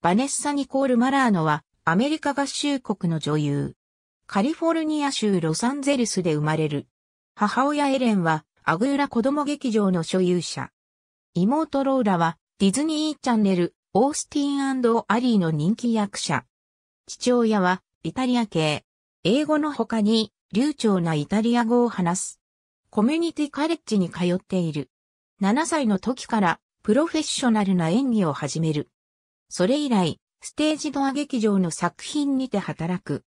バネッサ・ニコール・マラーノは、アメリカ合衆国の女優。カリフォルニア州ロサンゼルスで生まれる。母親エレンは、アグーラ子供劇場の所有者。妹ローラは、ディズニーチャンネル、オースティンアリーの人気役者。父親は、イタリア系。英語の他に、流暢なイタリア語を話す。コミュニティカレッジに通っている。7歳の時から、プロフェッショナルな演技を始める。それ以来、ステージドア劇場の作品にて働く。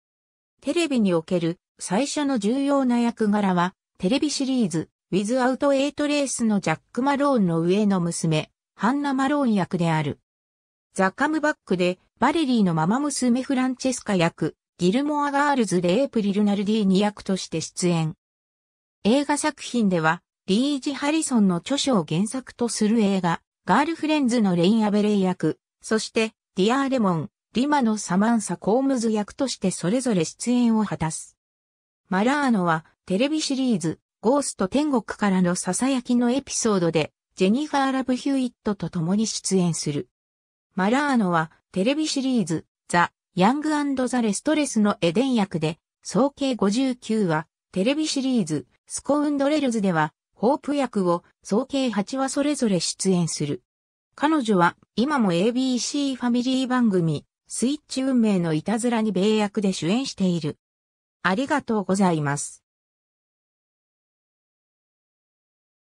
テレビにおける最初の重要な役柄は、テレビシリーズ、ウィズアウト・エイト・レースのジャック・マローンの上の娘、ハンナ・マローン役である。ザ・カムバックで、バレリーのママ娘フランチェスカ役、ギルモア・ガールズ・レープリル・ナルディーニ役として出演。映画作品では、リージ・ハリソンの著書を原作とする映画、ガールフレンズのレイン・アベレイ役、そして、ディアーレモン、リマのサマンサ・コームズ役としてそれぞれ出演を果たす。マラーノは、テレビシリーズ、ゴースト天国からの囁きのエピソードで、ジェニファー・ラブ・ヒューイットと共に出演する。マラーノは、テレビシリーズ、ザ・ヤングザ・レストレスのエデン役で、総計59話、テレビシリーズ、スコウンドレルズでは、ホープ役を、総計8話それぞれ出演する。彼女は今も ABC ファミリー番組スイッチ運命のいたずらに米役で主演している。ありがとうございます。